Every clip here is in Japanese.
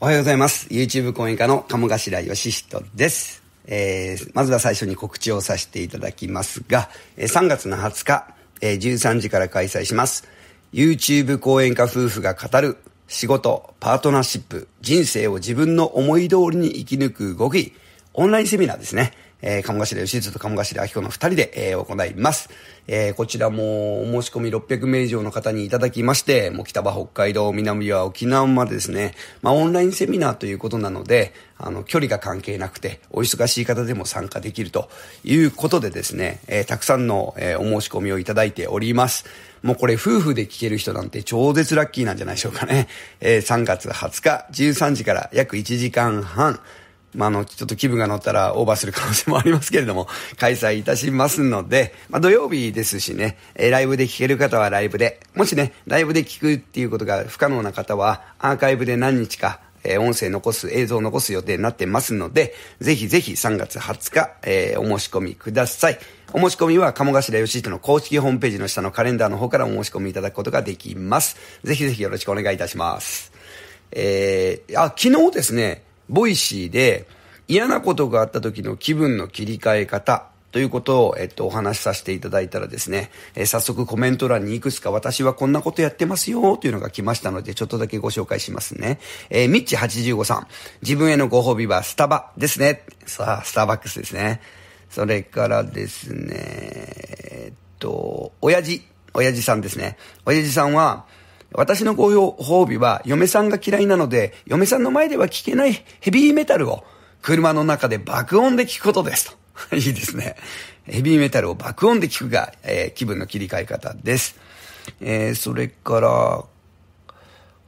おはようございます。YouTube 講演家の鴨頭義人です。えー、まずは最初に告知をさせていただきますが、3月の20日、えー、13時から開催します。YouTube 講演家夫婦が語る仕事、パートナーシップ、人生を自分の思い通りに生き抜く極意、オンラインセミナーですね。えー、鴨頭義津と鴨頭明子の二人で、えー、行います。えー、こちらも、お申し込み600名以上の方にいただきまして、もう北は北海道、南は沖縄までですね、まあ、オンラインセミナーということなので、あの、距離が関係なくて、お忙しい方でも参加できるということでですね、えー、たくさんの、えー、お申し込みをいただいております。もうこれ夫婦で聞ける人なんて超絶ラッキーなんじゃないでしょうかね。えー、3月20日13時から約1時間半、まあ、あの、ちょっと気分が乗ったらオーバーする可能性もありますけれども、開催いたしますので、まあ、土曜日ですしね、えライブで聴ける方はライブで、もしね、ライブで聴くっていうことが不可能な方は、アーカイブで何日か、え音声残す、映像を残す予定になってますので、ぜひぜひ3月20日、えー、お申し込みください。お申し込みは、鴨頭義人の公式ホームページの下のカレンダーの方からお申し込みいただくことができます。ぜひぜひよろしくお願いいたします。えー、あ、昨日ですね、ボイシーで、嫌なことがあった時の気分の切り替え方ということを、えっと、お話しさせていただいたらですね、えー、早速コメント欄にいくつか私はこんなことやってますよというのが来ましたので、ちょっとだけご紹介しますね。えー、ミッチ85さん、自分へのご褒美はスタバですね。さあ、スターバックスですね。それからですね、えー、っと、親父、親父さんですね。親父さんは、私のご褒美は嫁さんが嫌いなので、嫁さんの前では聞けないヘビーメタルを車の中で爆音で聞くことですと。いいですね。ヘビーメタルを爆音で聞くが、えー、気分の切り替え方です。えー、それから、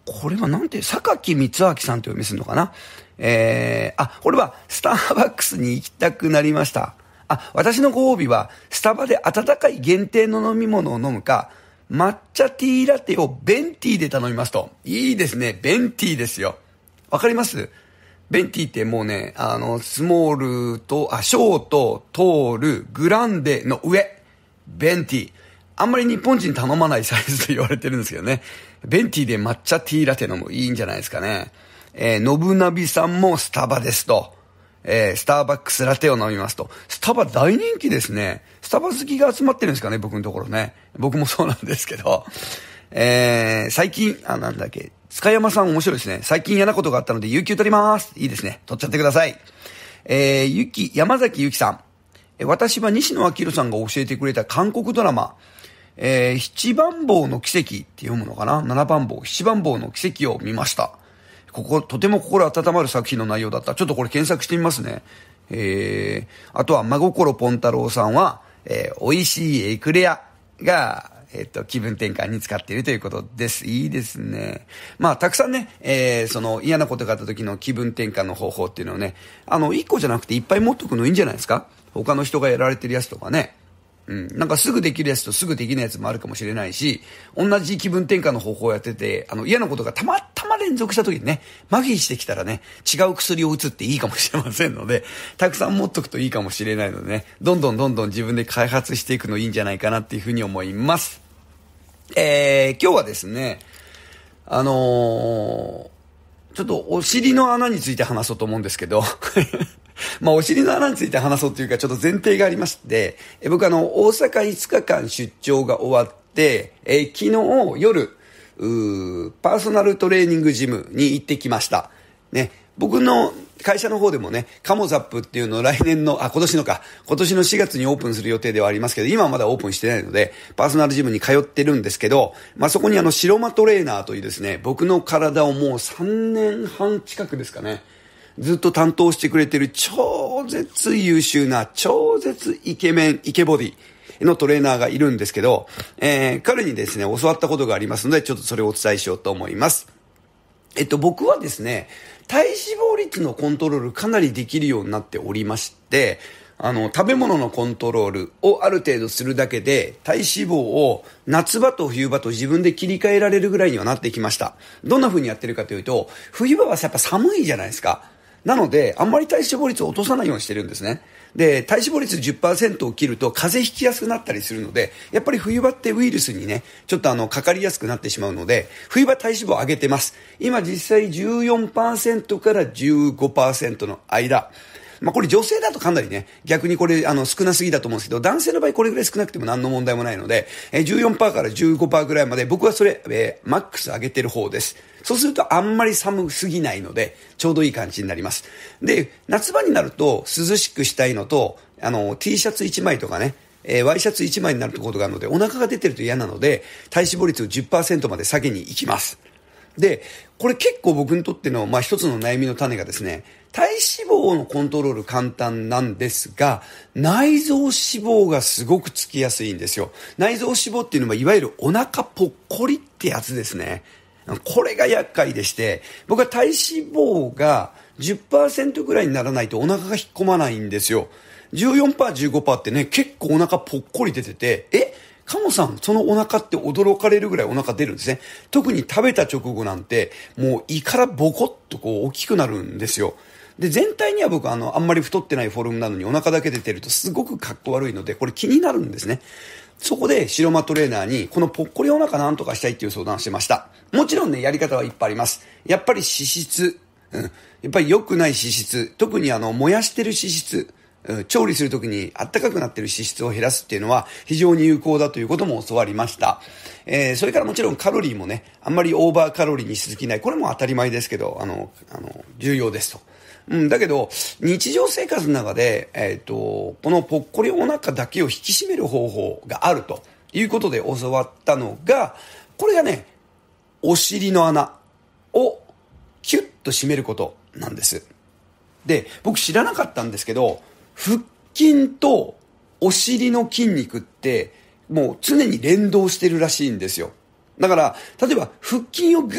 これはなんて、榊光明さんと読みするのかなえー、あ、これはスターバックスに行きたくなりました。あ、私のご褒美は、スタバで温かい限定の飲み物を飲むか、抹茶ティーラテをベンティーで頼みますと。いいですね。ベンティーですよ。わかりますベンティってもうね、あの、スモールと、あ、ショート、トール、グランデの上、ベンティ。あんまり日本人頼まないサイズと言われてるんですけどね。ベンティで抹茶ティーラテ飲む。いいんじゃないですかね。えー、ノブナビさんもスタバですと。えー、スターバックスラテを飲みますと。スタバ大人気ですね。スタバ好きが集まってるんですかね、僕のところね。僕もそうなんですけど。えー、最近、あ、なんだっけ、塚山さん面白いですね。最近嫌なことがあったので、有給取ります。いいですね。取っちゃってください。えー、ゆき、山崎ゆきさん。私は西野明宏さんが教えてくれた韓国ドラマ、えー、七番坊の奇跡って読むのかな七番坊、七番坊の奇跡を見ました。ここ、とても心温まる作品の内容だった。ちょっとこれ検索してみますね。えー、あとは、真心ぽん太郎さんは、えー、美味しいエクレアが、えっと、気分転換に使っているということです。いいですね。まあ、たくさんね、えー、その嫌なことがあった時の気分転換の方法っていうのをね、あの、1個じゃなくていっぱい持っとくのいいんじゃないですか他の人がやられてるやつとかね。うん、なんかすぐできるやつとすぐできないやつもあるかもしれないし、同じ気分転換の方法をやってて、あの嫌なことがたまま連続した時にね、麻痺してきたらね、違う薬を打つっていいかもしれませんので、たくさん持っとくといいかもしれないのでね、どんどんどんどん自分で開発していくのいいんじゃないかなっていうふうに思います。えー、今日はですね、あのー、ちょっとお尻の穴について話そうと思うんですけど、まあ、お尻の穴について話そうというか、ちょっと前提がありまして、え僕あの、大阪5日間出張が終わって、えー、昨日夜、うパーソナルトレーニングジムに行ってきました。ね、僕の会社の方でもね、カモザップっていうのを来年の、あ、今年のか、今年の4月にオープンする予定ではありますけど、今はまだオープンしてないので、パーソナルジムに通ってるんですけど、まあ、そこにあの、白間トレーナーというですね、僕の体をもう3年半近くですかね、ずっと担当してくれてる超絶優秀な、超絶イケメン、イケボディ、のトレーナーがいるんですけど、えー、彼にですね、教わったことがありますので、ちょっとそれをお伝えしようと思います。えっと、僕はですね、体脂肪率のコントロールかなりできるようになっておりまして、あの、食べ物のコントロールをある程度するだけで、体脂肪を夏場と冬場と自分で切り替えられるぐらいにはなってきました。どんな風にやってるかというと、冬場はやっぱ寒いじゃないですか。なので、あんまり体脂肪率を落とさないようにしてるんですね。で、体脂肪率10%を切ると風邪ひきやすくなったりするので、やっぱり冬場ってウイルスにね、ちょっとあの、かかりやすくなってしまうので、冬場体脂肪上げてます。今実際14%から15%の間、まあ、これ女性だとかなりね、逆にこれ、あの、少なすぎだと思うんですけど、男性の場合これぐらい少なくても何の問題もないので、えー、14%から15%ぐらいまで、僕はそれ、えー、マックス上げてる方です。そうするとあんまり寒すぎないので、ちょうどいい感じになります。で、夏場になると涼しくしたいのと、あの、T シャツ1枚とかね、えー、ワイシャツ1枚になるっことがあるので、お腹が出てると嫌なので、体脂肪率を10%まで下げに行きます。で、これ結構僕にとっての、まあ、一つの悩みの種がですね、体脂肪のコントロール簡単なんですが、内臓脂肪がすごくつきやすいんですよ。内臓脂肪っていうのは、いわゆるお腹ぽっこりってやつですね。これが厄介でして、僕は体脂肪が10%ぐらいにならないとお腹が引っ込まないんですよ。14%、15%ってね、結構お腹ぽっこり出てて、えカモさん、そのお腹って驚かれるぐらいお腹出るんですね。特に食べた直後なんて、もう胃からボコッとこう大きくなるんですよ。で、全体には僕あの、あんまり太ってないフォルムなのにお腹だけ出てるとすごくかっこ悪いので、これ気になるんですね。そこで白間トレーナーに、このぽっこりお腹なんとかしたいっていう相談をしてました。もちろんね、やり方はいっぱいあります。やっぱり脂質、うん。やっぱり良くない脂質、特にあの、燃やしてる脂質、うん、調理するときにあったかくなってる脂質を減らすっていうのは非常に有効だということも教わりました。えー、それからもちろんカロリーもね、あんまりオーバーカロリーにしすぎない。これも当たり前ですけど、あの、あの、重要ですと。うん、だけど、日常生活の中で、えっ、ー、と、このぽっこりお腹だけを引き締める方法があるということで教わったのが、これがね、お尻の穴をキュッと締めることなんです。で、僕知らなかったんですけど、腹筋とお尻の筋肉って、もう常に連動してるらしいんですよ。だから、例えば腹筋をぐー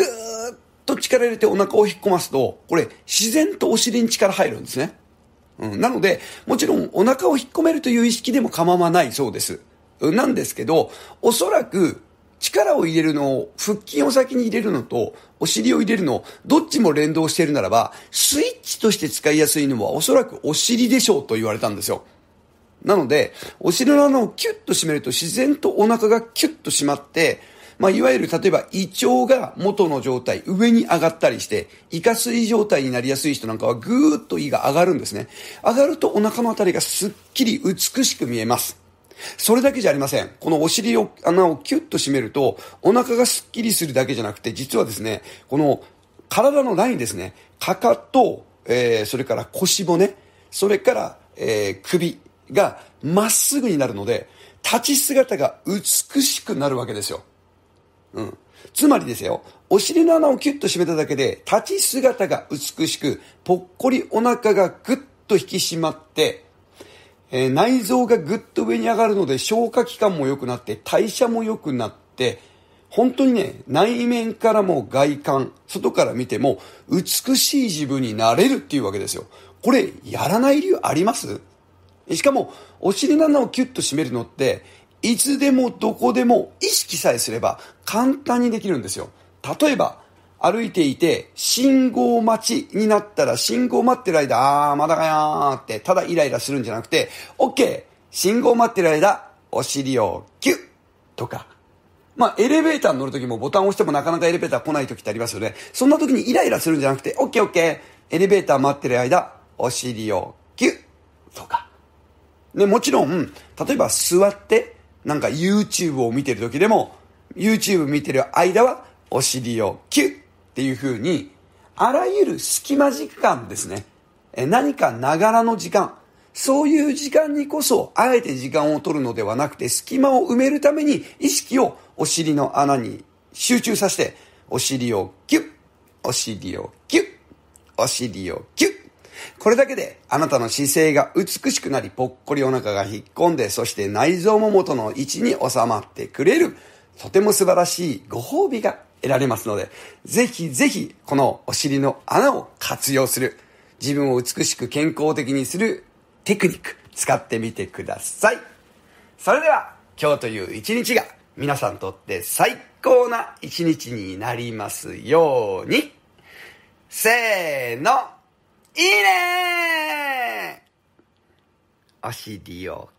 っと力入れてお腹を引っ込ますと、これ、自然とお尻に力入るんですね。うん、なので、もちろんお腹を引っ込めるという意識でも構わないそうです。なんですけど、おそらく力を入れるのを、腹筋を先に入れるのと、お尻を入れるの、どっちも連動しているならば、スイッチとして使いやすいのはおそらくお尻でしょうと言われたんですよ。なので、お尻の穴をキュッと締めると自然とお腹がキュッと締まって、まあ、いわゆる例えば胃腸が元の状態、上に上がったりして、胃下垂状態になりやすい人なんかはぐーっと胃が上がるんですね。上がるとお腹のあたりがすっきり美しく見えます。それだけじゃありません。このお尻を、穴をキュッと締めると、お腹がすっきりするだけじゃなくて、実はですね、この体のラインですね、かかと、えー、それから腰骨、それから、えー、首がまっすぐになるので、立ち姿が美しくなるわけですよ。うん。つまりですよ、お尻の穴をキュッと締めただけで、立ち姿が美しく、ぽっこりお腹がぐっと引き締まって、えー、内臓がぐっと上に上がるので消化器官も良くなって代謝も良くなって、本当にね、内面からも外観、外から見ても美しい自分になれるっていうわけですよ。これ、やらない理由ありますしかも、お尻の穴をキュッと締めるのって、いつでもどこでも意識さえすれば簡単にできるんですよ。例えば、歩いていて、信号待ちになったら、信号待ってる間、あー、まだかやーって、ただイライラするんじゃなくて、OK! 信号待ってる間、お尻をギュッとか。まあ、エレベーターに乗るときもボタンを押してもなかなかエレベーター来ないときってありますよね。そんなときにイライラするんじゃなくて、OK, OK! エレベーター待ってる間、お尻をギュッとか。ね、もちろん、例えば座って、なんか YouTube を見てる時でも、YouTube 見てる間はお尻をキュッっていう風に、あらゆる隙間時間ですね。え何かながらの時間。そういう時間にこそ、あえて時間を取るのではなくて、隙間を埋めるために意識をお尻の穴に集中させて、お尻をキュッ、お尻をキュッ、お尻をキュッこれだけであなたの姿勢が美しくなり、ぽっこりお腹が引っ込んで、そして内臓も元の位置に収まってくれる、とても素晴らしいご褒美が得られますので、ぜひぜひこのお尻の穴を活用する、自分を美しく健康的にするテクニック、使ってみてください。それでは、今日という一日が皆さんにとって最高な一日になりますように。せーのいいねお尻を